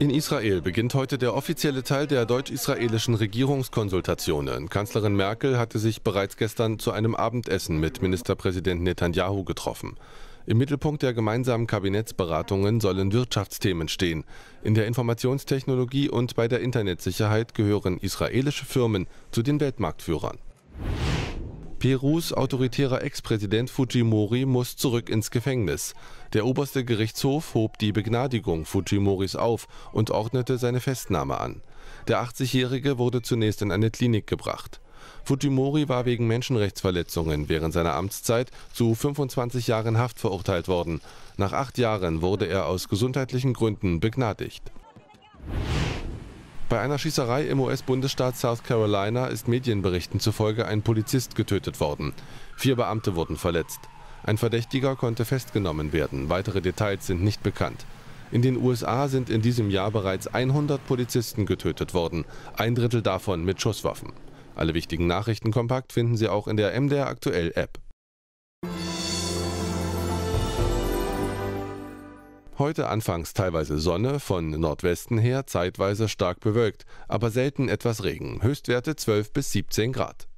In Israel beginnt heute der offizielle Teil der deutsch-israelischen Regierungskonsultationen. Kanzlerin Merkel hatte sich bereits gestern zu einem Abendessen mit Ministerpräsident Netanyahu getroffen. Im Mittelpunkt der gemeinsamen Kabinettsberatungen sollen Wirtschaftsthemen stehen. In der Informationstechnologie und bei der Internetsicherheit gehören israelische Firmen zu den Weltmarktführern. Perus autoritärer Ex-Präsident Fujimori muss zurück ins Gefängnis. Der oberste Gerichtshof hob die Begnadigung Fujimoris auf und ordnete seine Festnahme an. Der 80-Jährige wurde zunächst in eine Klinik gebracht. Fujimori war wegen Menschenrechtsverletzungen während seiner Amtszeit zu 25 Jahren Haft verurteilt worden. Nach acht Jahren wurde er aus gesundheitlichen Gründen begnadigt. Bei einer Schießerei im US-Bundesstaat South Carolina ist Medienberichten zufolge ein Polizist getötet worden. Vier Beamte wurden verletzt. Ein Verdächtiger konnte festgenommen werden. Weitere Details sind nicht bekannt. In den USA sind in diesem Jahr bereits 100 Polizisten getötet worden, ein Drittel davon mit Schusswaffen. Alle wichtigen Nachrichten kompakt finden Sie auch in der MDR Aktuell App. Heute anfangs teilweise Sonne, von Nordwesten her zeitweise stark bewölkt, aber selten etwas Regen, Höchstwerte 12 bis 17 Grad.